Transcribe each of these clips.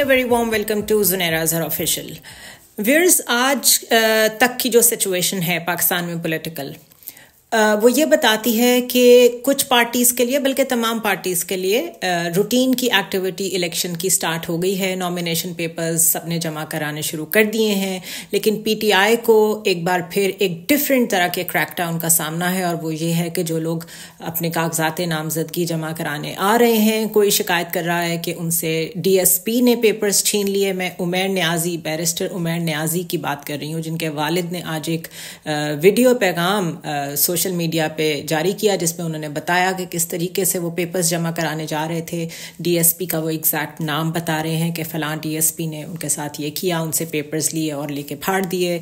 And a very warm welcome to जुनेरा जर official viewers आज तक की जो सिचुएशन है पाकिस्तान में पोलिटिकल वो ये बताती है कि कुछ पार्टीज़ के लिए बल्कि तमाम पार्टीज़ के लिए रूटीन की एक्टिविटी इलेक्शन की स्टार्ट हो गई है नॉमिनेशन पेपर्स सबने जमा कराने शुरू कर दिए हैं लेकिन पीटीआई को एक बार फिर एक डिफरेंट तरह के क्रैकडाउन का सामना है और वो ये है कि जो लोग अपने कागजात नामजदगी जमा कराने आ रहे हैं कोई शिकायत कर रहा है कि उनसे डी ने पेपर्स छीन लिए मैं उमेर न्याजी बैरिस्टर उमेर न्याजी की बात कर रही हूँ जिनके वालिद ने आज एक वीडियो पैगाम सोच सोशल मीडिया पे जारी किया जिसमें उन्होंने बताया कि किस तरीके से वो पेपर्स जमा कराने जा रहे थे डीएसपी का वो एग्जैक्ट नाम बता रहे हैं कि फ़लाँ डीएसपी ने उनके साथ ये किया उनसे पेपर्स लिए और लेके फाड़ दिए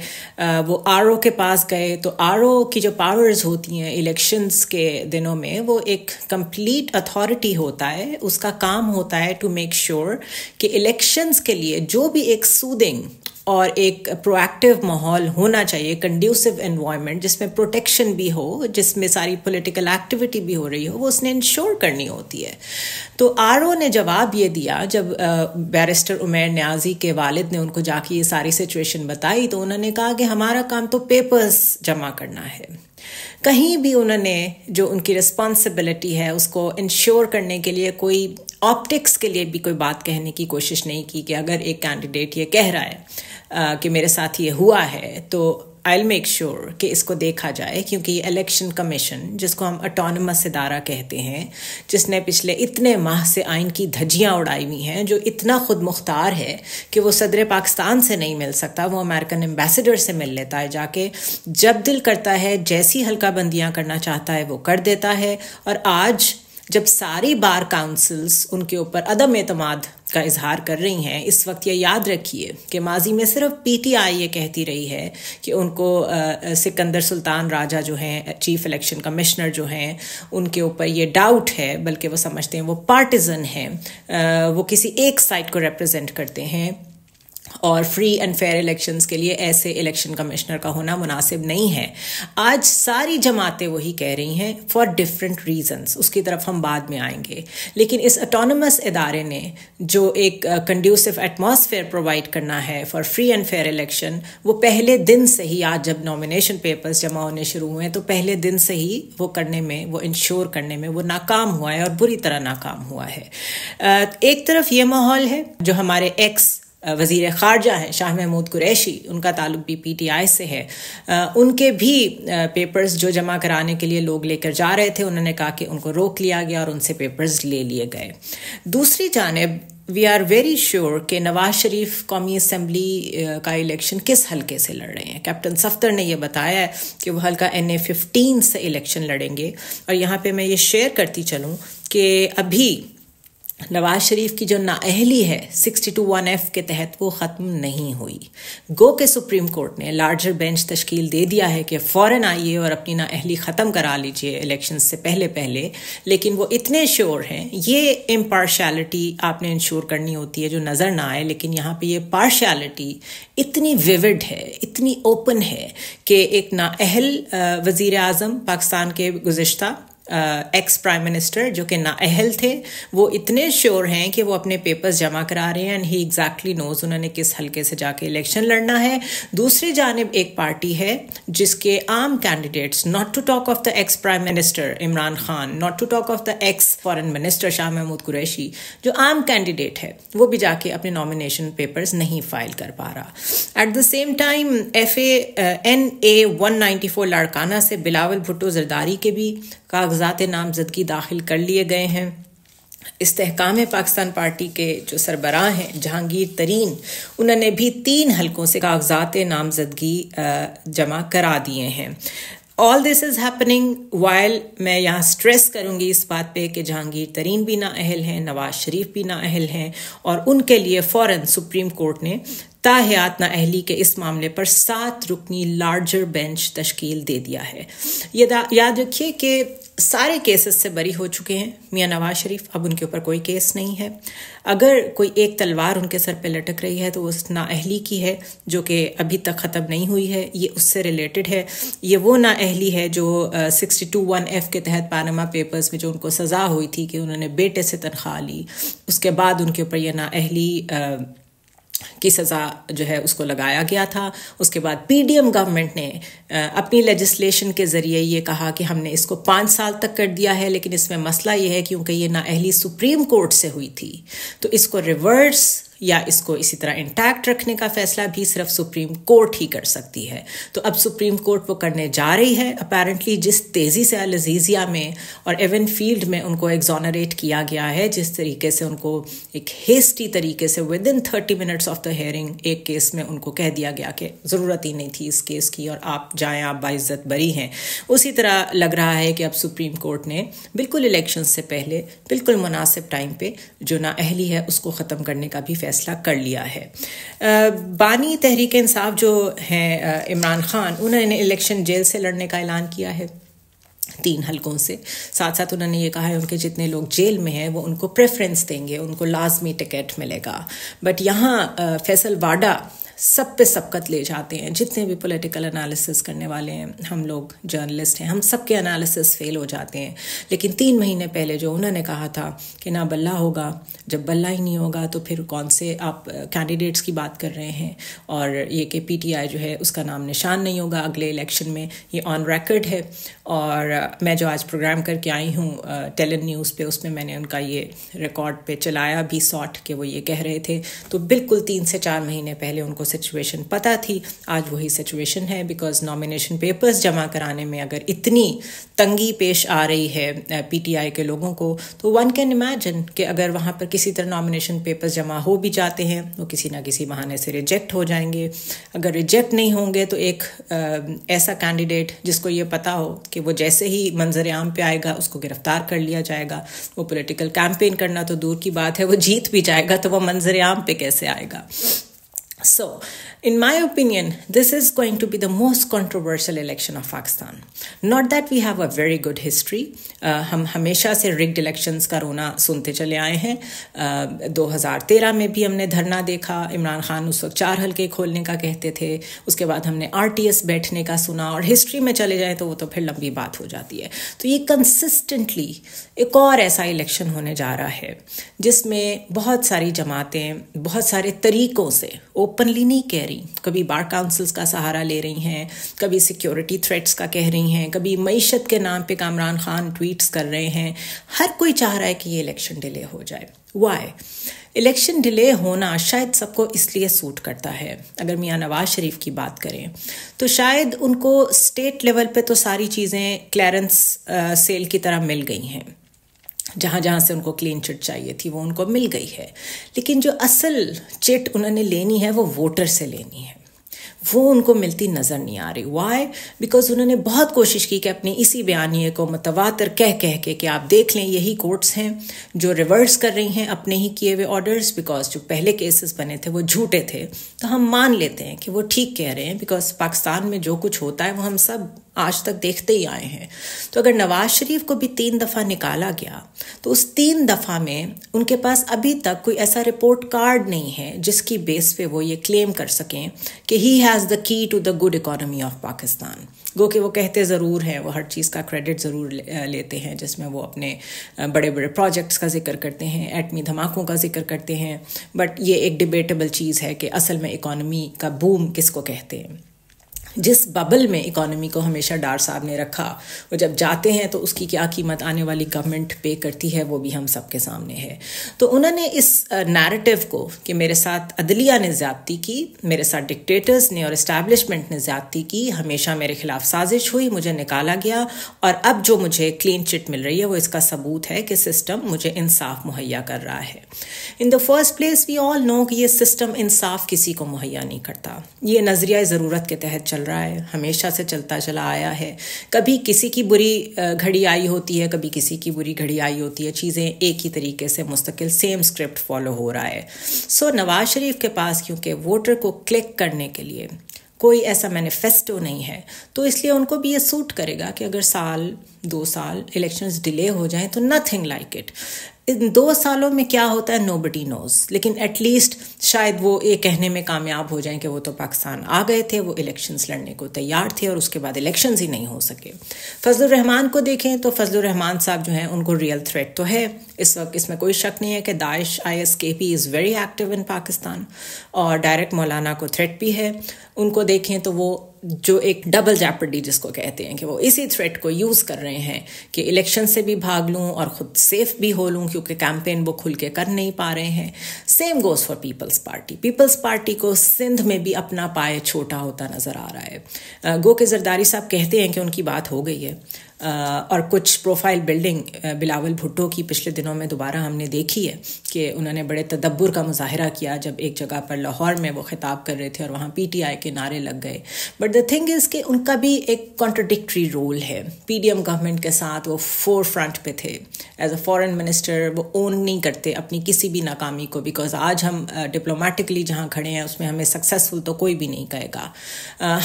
वो आर के पास गए तो आर की जो पावर्स होती हैं इलेक्शंस के दिनों में वो एक कंप्लीट अथॉरिटी होता है उसका काम होता है टू मेक श्योर कि इलेक्शंस के लिए जो भी एक सूदिंग और एक प्रोएक्टिव माहौल होना चाहिए कंड्यूसिव इन्वायरमेंट जिसमें प्रोटेक्शन भी हो जिसमें सारी पॉलिटिकल एक्टिविटी भी हो रही हो वो उसने इंश्योर करनी होती है तो आर ने जवाब ये दिया जब बैरिस्टर उमेर न्याजी के वालिद ने उनको जाके ये सारी सिचुएशन बताई तो उन्होंने कहा कि हमारा काम तो पेपर्स जमा करना है कहीं भी उन्होंने जो उनकी रिस्पॉन्सिबिलिटी है उसको इंश्योर करने के लिए कोई ऑप्टिक्स के लिए भी कोई बात कहने की कोशिश नहीं की कि अगर एक कैंडिडेट ये कह रहा है कि मेरे साथ ये हुआ है तो आई विल मेक श्योर कि इसको देखा जाए क्योंकि इलेक्शन कमीशन जिसको हम अटोनमस इदारा कहते हैं जिसने पिछले इतने माह से आइन की धज्जियाँ उड़ाई हुई हैं जो इतना खुद मुख्तार है कि वो सदर पाकिस्तान से नहीं मिल सकता वो अमेरिकन एम्बेसडर से मिल लेता है जाके जब दिल करता है जैसी हल्का बंदियाँ करना चाहता है वो कर देता है और आज जब सारी बार काउंसिल्स उनके ऊपर अदम एतमाद का इजहार कर रही हैं इस वक्त ये याद रखिए कि माजी में सिर्फ पीटीआई ये कहती रही है कि उनको सिकंदर सुल्तान राजा जो हैं चीफ इलेक्शन कमिश्नर जो हैं उनके ऊपर ये डाउट है बल्कि वो समझते हैं वो पार्टिजन हैं वो किसी एक साइड को रिप्रेजेंट करते हैं और फ्री एंड फेयर इलेक्शंस के लिए ऐसे इलेक्शन कमिश्नर का होना मुनासिब नहीं है आज सारी जमातें वही कह रही हैं फॉर डिफरेंट रीजंस उसकी तरफ हम बाद में आएंगे लेकिन इस अटोनमस इदारे ने जो एक कंड्यूसिव एटमॉस्फेयर प्रोवाइड करना है for free and fair election वो पहले दिन से ही आज जब नॉमिनेशन पेपर्स जमा होने शुरू हुए हैं तो पहले दिन से ही वो करने में वो इंश्योर करने में वो नाकाम हुआ है और बुरी तरह नाकाम हुआ है एक तरफ ये माहौल है जो हमारे एक्स वजीर खारजा हैं शाह महमूद कुरैशी उनका ताल्लुक भी पी टी आई से है उनके भी पेपर्स जो जमा कराने के लिए लोग लेकर जा रहे थे उन्होंने कहा कि उनको रोक लिया गया और उनसे पेपर्स ले लिए गए दूसरी जानब वी आर वेरी श्योर कि नवाज शरीफ कौमी असम्बली का इलेक्शन किस हलके से लड़ रहे हैं कैप्टन सफ्तर ने यह बताया है कि वह हल्का एन ए फिफ्टीन से इलेक्शन लड़ेंगे और यहाँ पर मैं ये शेयर करती चलूँ कि अभी नवाज शरीफ की जो नाअहली है सिक्सटी टू वन एफ के तहत वो ख़त्म नहीं हुई गो के सुप्रीम कोर्ट ने लार्जर बेंच तश्कील दे दिया है कि फ़ौर आइए और अपनी नाअहली ख़त्म करा लीजिए इलेक्शन से पहले पहले लेकिन वो इतने श्योर हैं ये इम्पार्शलिटी आपने इंश्योर करनी होती है जो नज़र ना आए लेकिन यहाँ पर यह पार्शलिटी इतनी विविड है इतनी ओपन है कि एक नाअहल वज़ी अजम पाकिस्तान के गुज्तर एक्स प्राइम मिनिस्टर जो कि नाअहल थे वो इतने श्योर हैं कि वो अपने पेपर्स जमा करा रहे हैं एंड ही एग्जैक्टली नोज उन्होंने किस हल्के से जाके इलेक्शन लड़ना है दूसरी जानब एक पार्टी है जिसके आम candidates not to talk of the ex prime minister Imran Khan not to talk of the ex foreign minister Shah Mahmood Qureshi जो आम कैंडिडेट है वो भी जाके अपने नॉमिनेशन पेपर्स नहीं फाइल कर पा रहा at the same time F A N A one ninety four Larkana से बिलावल भुट्टो जरदारी के भी कागजात नामजदगी दाखिल कर लिए गए हैं इसकाम पाकिस्तान पार्टी के जो सरबराह हैं जहांगीर तरीन उन्होंने भी तीन हलकों से कागजात नामजदगी जमा करा दिए हैं all this is happening while मैं यहाँ स्ट्रेस करूंगी इस बात पे कि जहांगीर तरीन भी नाअहल हैं नवाज शरीफ भी नाअहल हैं और उनके लिए फ़ौर सुप्रीम कोर्ट ने ता हयात ना नाअहली के इस मामले पर सात रुकनी लार्जर बेंच तश्कील दे दिया है याद रखिए कि सारे केसेस से बरी हो चुके हैं मियाँ नवाज शरीफ अब उनके ऊपर कोई केस नहीं है अगर कोई एक तलवार उनके सर पे लटक रही है तो उस अहली की है जो कि अभी तक ख़त्म नहीं हुई है ये उससे रिलेटेड है ये वो ना नाअहली है जो सिक्सटी टू वन एफ़ के तहत पानमा पेपर्स में जो उनको सज़ा हुई थी कि उन्होंने बेटे से तनख्वाह ली उसके बाद उनके ऊपर यह ना नाअहली की सज़ा जो है उसको लगाया गया था उसके बाद पीडीएम गवर्नमेंट ने अपनी लेजिस्लेशन के ज़रिए ये कहा कि हमने इसको पाँच साल तक कर दिया है लेकिन इसमें मसला ये है क्योंकि ये नाअहली सुप्रीम कोर्ट से हुई थी तो इसको रिवर्स या इसको इसी तरह इंटैक्ट रखने का फैसला भी सिर्फ सुप्रीम कोर्ट ही कर सकती है तो अब सुप्रीम कोर्ट वो करने जा रही है अपेरेंटली जिस तेज़ी से अलजीजिया में और एवन फील्ड में उनको एग्जोनरेट किया गया है जिस तरीके से उनको एक हेस्टी तरीके से within thirty minutes of the hearing एक केस में उनको कह दिया गया कि ज़रूरत ही नहीं थी इस केस की और आप जाएँ आप बाइज्जत बरी हैं उसी तरह लग रहा है कि अब सुप्रीम कोर्ट ने बिल्कुल इलेक्शन से पहले बिल्कुल मुनासिब टाइम पर जो नाअहली है उसको ख़त्म करने का भी फैसला कर लिया है बानी तहरीक इंसाफ जो हैं इमरान खान उन्होंने इलेक्शन जेल से लड़ने का ऐलान किया है तीन हलकों से साथ साथ उन्होंने ये कहा है उनके जितने लोग जेल में हैं वो उनको प्रेफरेंस देंगे उनको लाजमी टिकट मिलेगा बट यहाँ फैसल वाडा सब पे सबकत ले जाते हैं जितने भी पॉलिटिकल एनालिसिस करने वाले हैं हम लोग जर्नलिस्ट हैं हम सब के एनालिसिस फेल हो जाते हैं लेकिन तीन महीने पहले जो उन्होंने कहा था कि ना बल्ला होगा जब बल्ला ही नहीं होगा तो फिर कौन से आप कैंडिडेट्स की बात कर रहे हैं और ये कि पी जो है उसका नाम निशान नहीं होगा अगले इलेक्शन में ये ऑन रिकॉर्ड है और मैं जो आज प्रोग्राम करके आई हूँ टेलन न्यूज़ पे उसमें मैंने उनका ये रिकॉर्ड पे चलाया भी सॉट के वो ये कह रहे थे तो बिल्कुल तीन से चार महीने पहले उनको सिचुएशन पता थी आज वही सिचुएशन है बिकॉज नॉमिनेशन पेपर्स जमा कराने में अगर इतनी तंगी पेश आ रही है पीटीआई के लोगों को तो वन कैन इमेजिन कि अगर वहाँ पर किसी तरह नॉमिनेशन पेपर्स जमा हो भी जाते हैं वो तो किसी ना किसी बहाने से रिजेक्ट हो जाएंगे अगर रिजेक्ट नहीं होंगे तो एक आ, ऐसा कैंडिडेट जिसको ये पता हो कि वो जैसे ही मंजर आम पे आएगा उसको गिरफ्तार कर लिया जाएगा वो पॉलिटिकल कैंपेन करना तो दूर की बात है वो जीत भी जाएगा तो वो मंजर आम पे कैसे आएगा So, in my opinion, this is going to be the most controversial election of Pakistan. Not that we have a very good history. Uh, हम हमेशा से rigged elections का रोना सुनते चले आए हैं uh, 2013 में भी हमने धरना देखा इमरान खान उस वक्त चार हल्के खोलने का कहते थे उसके बाद हमने आर बैठने का सुना और हिस्ट्री में चले जाए तो वो तो फिर लंबी बात हो जाती है तो ये कंसिस्टेंटली एक और ऐसा इलेक्शन होने जा रहा है जिसमें बहुत सारी जमातें बहुत सारे तरीकों से ओपन ओपनली नहीं कह रही कभी बार काउंसिल्स का सहारा ले रही हैं कभी सिक्योरिटी थ्रेट्स का कह रही हैं कभी मीशत के नाम पे कामरान खान ट्वीट्स कर रहे हैं हर कोई चाह रहा है कि ये इलेक्शन डिले हो जाए वाई इलेक्शन डिले होना शायद सबको इसलिए सूट करता है अगर मियाँ नवाज शरीफ की बात करें तो शायद उनको स्टेट लेवल पे तो सारी चीज़ें क्लैरेंस सेल की तरह मिल गई हैं जहाँ जहाँ से उनको क्लीन चिट चाहिए थी वो उनको मिल गई है लेकिन जो असल चिट उन्होंने लेनी है वो वोटर से लेनी है वो उनको मिलती नज़र नहीं आ रही वाई बिकॉज उन्होंने बहुत कोशिश की कि अपने इसी बयानिए को मतवातर कह कह के कि आप देख लें यही कोर्ट्स हैं जो रिवर्स कर रही हैं अपने ही किए हुए ऑर्डर्स बिकॉज जो पहले केसेस बने थे वो झूठे थे तो हम मान लेते हैं कि वो ठीक कह रहे हैं बिकॉज पाकिस्तान में जो कुछ होता है वो हम सब आज तक देखते ही आए हैं तो अगर नवाज शरीफ को भी तीन दफ़ा निकाला गया तो उस तीन दफ़ा में उनके पास अभी तक कोई ऐसा रिपोर्ट कार्ड नहीं है जिसकी बेस पे वो ये क्लेम कर सकें कि he has the key to the good economy of Pakistan गो कि वो कहते ज़रूर हैं वो हर चीज़ का क्रेडिट ज़रूर ले, लेते हैं जिसमें वो अपने बड़े बड़े प्रोजेक्ट्स का जिक्र करते हैं एटमी धमाकों का जिक्र करते हैं बट ये एक डिबेटेबल चीज़ है कि असल में इकोनॉमी का बूम किसको कहते हैं जिस बबल में इकोनॉमी को हमेशा डार साहब ने रखा वो जब जाते हैं तो उसकी क्या कीमत आने वाली गवर्नमेंट पे करती है वो भी हम सबके सामने है तो उन्होंने इस नैरेटिव को कि मेरे साथ अदलिया ने ज्यादती की मेरे साथ डिक्टेटर्स ने और इस्टेब्लिशमेंट ने ज्यादती की हमेशा मेरे खिलाफ साजिश हुई मुझे निकाला गया और अब जो मुझे क्लीन चिट मिल रही है वो इसका सबूत है कि सिस्टम मुझे इंसाफ मुहैया कर रहा है in the first place we all know कि ये सिस्टम इंसाफ किसी को मुहैया नहीं करता ये नज़रिया ज़रूरत के तहत चल रहा है हमेशा से चलता चला आया है कभी किसी की बुरी घड़ी आई होती है कभी किसी की बुरी घड़ी आई होती है चीज़ें एक ही तरीके से मुस्तकिल सेम स्क्रिप्ट फॉलो हो रहा है सो so, नवाज शरीफ के पास क्योंकि वोटर को क्लिक करने के लिए कोई ऐसा मैनिफेस्टो नहीं है तो इसलिए उनको भी ये सूट करेगा कि अगर साल दो साल इलेक्शंस डिले हो जाएं तो नथिंग लाइक इट इन दो सालों में क्या होता है नो बडी नोज लेकिन एटलीस्ट शायद वो ये कहने में कामयाब हो जाएं कि वो तो पाकिस्तान आ गए थे वो इलेक्शंस लड़ने को तैयार थे और उसके बाद इलेक्शंस ही नहीं हो सके फजल रहमान को देखें तो फजल रहमान साहब जो हैं उनको रियल थ्रेट तो है इस वक्त इसमें कोई शक नहीं है कि Daesh I S K P is very active in Pakistan और डायरेक्ट मौलाना को थ्रेट भी है उनको देखें तो वो जो एक डबल जैपडी जिसको कहते हैं कि वो इसी थ्रेट को यूज़ कर रहे हैं कि इलेक्शन से भी भाग लूँ और ख़ुद सेफ भी हो लूँ क्योंकि कैंपेन वो खुल के कर नहीं पा रहे हैं same goes for Peoples Party Peoples Party को सिंध में भी अपना पाए छोटा होता नज़र आ रहा है गो के जरदारी साहब कहते हैं कि उनकी बात हो गई है और कुछ प्रोफाइल बिल्डिंग बिलावल भुट्टो की पिछले दिनों में दोबारा हमने देखी है कि उन्होंने बड़े तदब्बर का मुजाहरा किया जब एक जगह पर लाहौर में वो खिताब कर रहे थे और वहाँ पी टी आई के नारे लग गए बट द थिंग इज़ कि उनका भी एक कॉन्ट्रडिक्ट्री रोल है पी गवर्नमेंट के साथ वो फोर फ्रंट पे थे एज अ फॉरन मिनिस्टर वो ओन नहीं करते अपनी किसी भी नाकामी को बिकॉज आज हम डिप्लोमेटिकली जहाँ खड़े हैं उसमें हमें सक्सेसफुल तो कोई भी नहीं कहेगा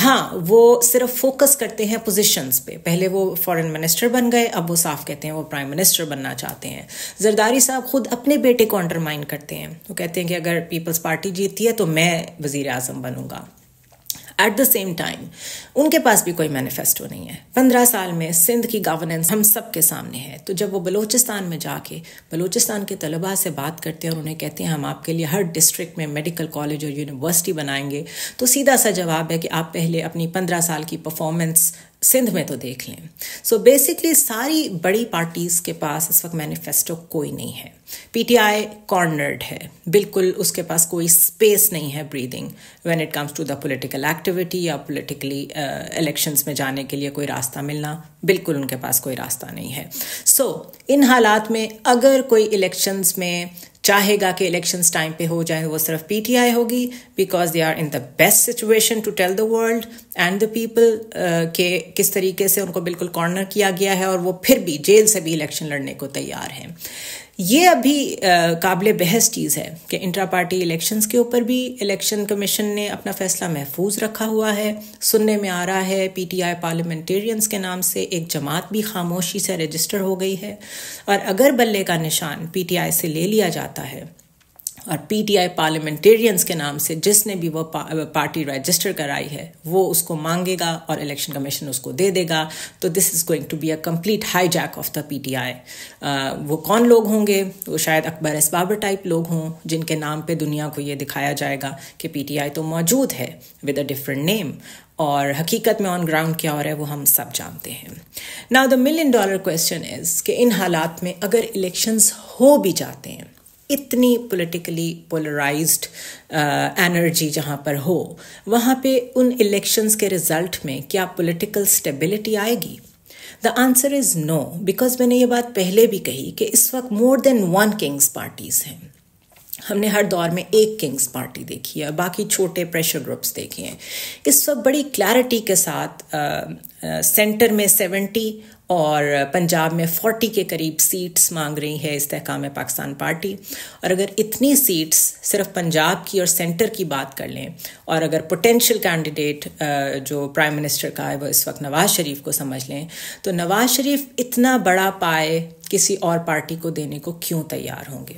हाँ वो सिर्फ फोकस करते हैं पोजिशंस पे पहले वो फॉरन फॉरेन मिनिस्टर बन गए अब वो साफ कहते हैं वो प्राइम मिनिस्टर बनना चाहते हैं जरदारी साहब खुद अपने बेटे को अंडरमाइन करते हैं वो कहते हैं कि अगर पीपल्स पार्टी जीती है तो मैं वजीर अजम बनूंगा एट द सेम टाइम उनके पास भी कोई मैनिफेस्टो नहीं है पंद्रह साल में सिंध की गवर्नेंस हम सब के सामने है तो जब वो बलोचिस्तान में जाके बलोचिस्तान के तलबा से बात करते हैं और उन्हें कहते हैं हम आपके लिए हर डिस्ट्रिक्ट में मेडिकल कॉलेज और यूनिवर्सिटी बनाएंगे तो सीधा सा जवाब है कि आप पहले अपनी पंद्रह साल की परफॉर्मेंस सिंध में तो देख लें सो so बेसिकली सारी बड़ी पार्टीज़ के पास इस वक्त मैनिफेस्टो कोई नहीं है पीटीआई कॉर्नर्ड है बिल्कुल उसके पास कोई स्पेस नहीं है breathing when it comes to the political activity या पॉलिटिकली इलेक्शंस uh, में जाने के लिए कोई रास्ता मिलना बिल्कुल उनके पास कोई रास्ता नहीं है सो so, इन हालात में अगर कोई इलेक्शंस में चाहेगा कि इलेक्शंस टाइम पे हो जाए वो सिर्फ पीटीआई होगी because they are in the best situation to tell the world and the people के किस तरीके से उनको बिल्कुल कॉर्नर किया गया है और वो फिर भी जेल से भी इलेक्शन लड़ने को तैयार हैं ये अभी uh, काबिल बहस चीज़ है कि इंट्रा पार्टी इलेक्शंस के ऊपर भी इलेक्शन कमीशन ने अपना फैसला महफूज रखा हुआ है सुनने में आ रहा है पीटीआई पार्लियामेंटेरियंस के नाम से एक जमात भी खामोशी से रजिस्टर हो गई है और अगर बल्ले का निशान पीटीआई से ले लिया जाता है और पीटीआई पार्लियामेंटेरियंस के नाम से जिसने भी वो पा, पार्टी रजिस्टर कराई है वो उसको मांगेगा और इलेक्शन कमीशन उसको दे देगा तो this is going to be a complete hijack of the PTI वो कौन लोग होंगे वो शायद अकबर एस बाबर टाइप लोग हों जिनके नाम पे दुनिया को ये दिखाया जाएगा कि पीटीआई तो मौजूद है विद अ डिफरेंट नेम और हकीकत में ऑन ग्राउंड क्या हो रहा है वो हम सब जानते हैं now the million dollar question is कि इन हालात में अगर इलेक्शंस हो भी जाते हैं इतनी पॉलिटिकली पोलराइज्ड एनर्जी जहाँ पर हो वहाँ पे उन इलेक्शंस के रिजल्ट में क्या पॉलिटिकल स्टेबिलिटी आएगी the answer is no because मैंने ये बात पहले भी कही कि इस वक्त more than one king's parties हैं हमने हर दौर में एक किंग्स पार्टी देखी है बाकी छोटे प्रेशर ग्रुप्स देखे हैं इस वक्त बड़ी क्लैरिटी के साथ आ, आ, सेंटर में सेवेंटी और पंजाब में 40 के करीब सीट्स मांग रही है इस्तेकाम पाकिस्तान पार्टी और अगर इतनी सीट्स सिर्फ पंजाब की और सेंटर की बात कर लें और अगर पोटेंशियल कैंडिडेट जो प्राइम मिनिस्टर का है वो इस वक्त नवाज़ शरीफ को समझ लें तो नवाज़ शरीफ इतना बड़ा पाए किसी और पार्टी को देने को क्यों तैयार होंगे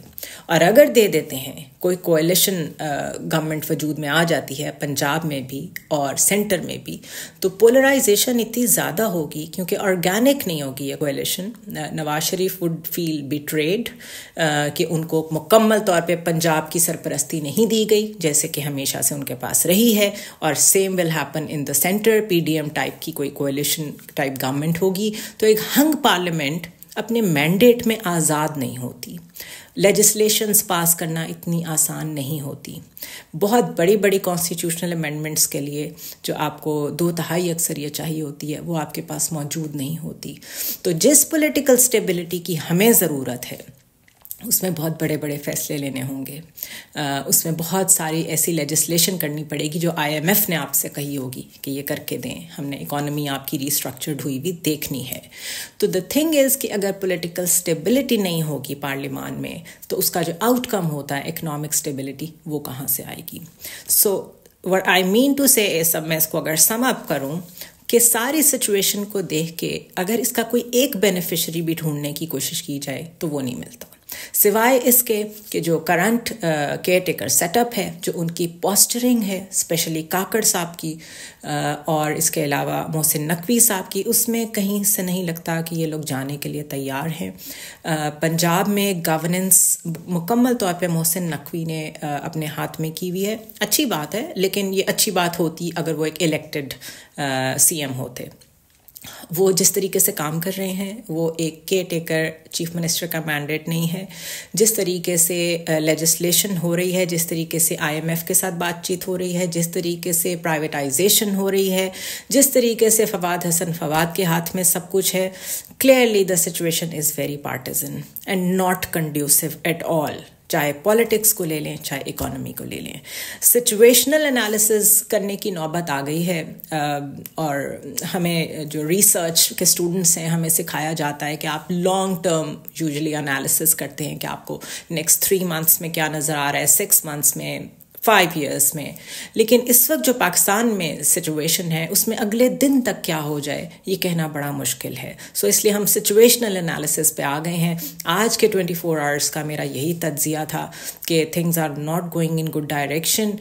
और अगर दे देते हैं कोई कोएलिशन गवर्नमेंट वजूद में आ जाती है पंजाब में भी और सेंटर में भी तो पोलराइजेशन इतनी ज़्यादा होगी क्योंकि ऑर्गेनिक नहीं होगी ये coalition Nawaz Sharif would feel betrayed कि उनको मुकम्मल तौर पे पंजाब की सरपरस्ती नहीं दी गई जैसे कि हमेशा से उनके पास रही है और same will happen in the centre PDM type की कोई कोलेशन टाइप गवर्नमेंट होगी तो एक हंग पार्लियामेंट अपने मैंडेट में आज़ाद नहीं होती लेजिस्लेशंस पास करना इतनी आसान नहीं होती बहुत बड़ी बड़ी कॉन्स्टिट्यूशनल अमेंडमेंट्स के लिए जो आपको दो तहाई अक्सरियत चाहिए होती है वो आपके पास मौजूद नहीं होती तो जिस पॉलिटिकल स्टेबिलिटी की हमें ज़रूरत है उसमें बहुत बड़े बड़े फैसले लेने होंगे उसमें बहुत सारी ऐसी लेजिस्लेशन करनी पड़ेगी जो आईएमएफ ने आपसे कही होगी कि ये करके दें हमने इकोनॉमी आपकी रिस्ट्रक्चर्ड हुई भी देखनी है तो द थिंग इज़ कि अगर पॉलिटिकल स्टेबिलिटी नहीं होगी पार्लियामान में तो उसका जो आउटकम होता है इकनॉमिक स्टेबिलिटी वो कहाँ से आएगी so what I mean to say सब मैं इसको अगर सम अप करूँ कि सारी सिचुएशन को देख के अगर इसका कोई एक बेनिफिशरी भी ढूंढने की कोशिश की जाए तो वो नहीं मिलता सिवाय इसके कि जो करंट केयर टेकर सेटअप है जो उनकी पोस्चरिंग है स्पेशली काकड़ साहब की आ, और इसके अलावा मोहसिन नकवी साहब की उसमें कहीं से नहीं लगता कि ये लोग जाने के लिए तैयार हैं पंजाब में गवर्नेंस मुकम्मल तौर पे मोहसिन नकवी ने आ, अपने हाथ में की हुई है अच्छी बात है लेकिन ये अच्छी बात होती अगर वो एक इलेक्टेड सी एम होते वो जिस तरीके से काम कर रहे हैं वो एक केयर टेकर चीफ मिनिस्टर का मैंडेट नहीं है जिस तरीके से लेजिस्लेशन uh, हो रही है जिस तरीके से आईएमएफ के साथ बातचीत हो रही है जिस तरीके से प्राइवेटाइजेशन हो रही है जिस तरीके से फवाद हसन फवाद के हाथ में सब कुछ है clearly the situation is very partisan and not conducive at all चाहे पॉलिटिक्स को ले लें चाहे इकोनॉमी को ले लें सिचुएशनल एनालिसिस करने की नौबत आ गई है और हमें जो रिसर्च के स्टूडेंट्स हैं हमें सिखाया जाता है कि आप लॉन्ग टर्म यूजली एनालिसिस करते हैं कि आपको नेक्स्ट थ्री मंथ्स में क्या नज़र आ रहा है सिक्स मंथ्स में फाइव ईयर्स में लेकिन इस वक्त जो पाकिस्तान में सिचुएशन है उसमें अगले दिन तक क्या हो जाए ये कहना बड़ा मुश्किल है सो so, इसलिए हम सिचुएशनल एनालिसिस पे आ गए हैं आज के 24 फोर आवर्स का मेरा यही तज्जिया था कि things are not going in good direction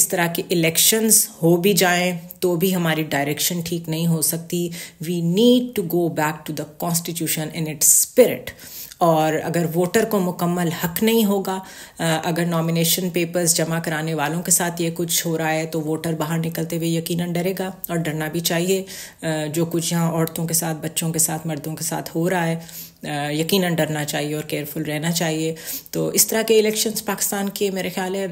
इस तरह के इलेक्शंस हो भी जाएं तो भी हमारी डायरेक्शन ठीक नहीं हो सकती we need to go back to the constitution in its spirit और अगर वोटर को मुकम्मल हक नहीं होगा अगर नॉमिनेशन पेपर्स जमा कराने वालों के साथ ये कुछ हो रहा है तो वोटर बाहर निकलते हुए यकीन डरेगा और डरना भी चाहिए जो कुछ यहाँ औरतों के साथ बच्चों के साथ मर्दों के साथ हो रहा है यकीन डरना चाहिए और केयरफुल रहना चाहिए तो इस तरह के इलेक्शंस पाकिस्तान के मेरे ख्याल है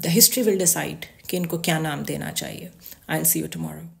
द हिस्ट्री विल डिसाइड कि इनको क्या नाम देना चाहिए आई सी यू टमोरो